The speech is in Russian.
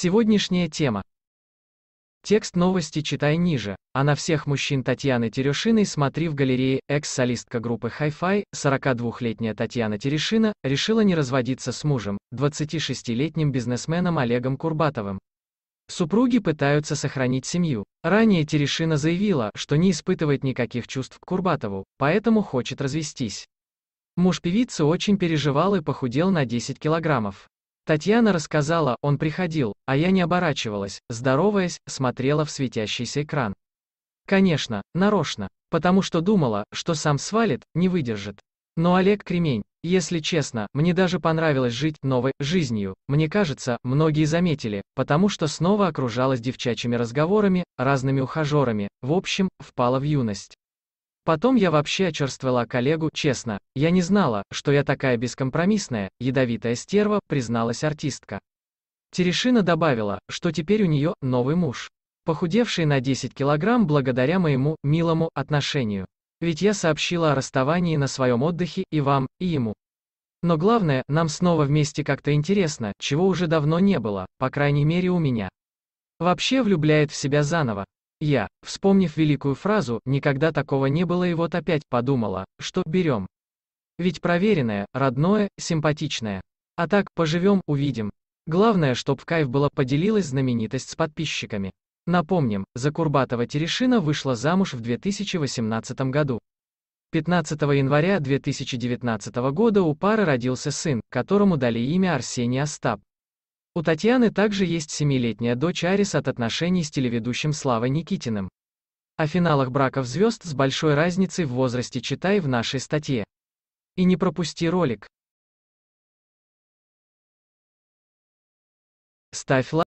Сегодняшняя тема. Текст новости читай ниже, а на всех мужчин Татьяны Терешиной смотри в галерее, экс-солистка группы Hi-Fi, 42-летняя Татьяна Терешина, решила не разводиться с мужем, 26-летним бизнесменом Олегом Курбатовым. Супруги пытаются сохранить семью. Ранее Терешина заявила, что не испытывает никаких чувств к Курбатову, поэтому хочет развестись. Муж певицы очень переживал и похудел на 10 килограммов. Татьяна рассказала, он приходил, а я не оборачивалась, здороваясь, смотрела в светящийся экран. Конечно, нарочно, потому что думала, что сам свалит, не выдержит. Но Олег Кремень, если честно, мне даже понравилось жить новой жизнью. Мне кажется, многие заметили, потому что снова окружалась девчачьими разговорами, разными ухажерами, в общем, впала в юность. Потом я вообще очерствовала коллегу, честно. Я не знала, что я такая бескомпромиссная, ядовитая стерва, призналась артистка. Терешина добавила, что теперь у нее новый муж. Похудевший на 10 килограмм благодаря моему милому отношению. Ведь я сообщила о расставании на своем отдыхе и вам, и ему. Но главное, нам снова вместе как-то интересно, чего уже давно не было, по крайней мере у меня. Вообще влюбляет в себя заново. Я, вспомнив великую фразу «никогда такого не было» и вот опять подумала, что «берем». Ведь проверенное, родное, симпатичное. А так, поживем, увидим. Главное, чтоб в кайф было поделилась знаменитость с подписчиками. Напомним, Закурбатова-Терешина вышла замуж в 2018 году. 15 января 2019 года у пары родился сын, которому дали имя Арсений Остап. У Татьяны также есть семилетняя дочь Арис от отношений с телеведущим Славой Никитиным. О финалах браков звезд с большой разницей в возрасте читай в нашей статье. И не пропусти ролик. Ставь лайк.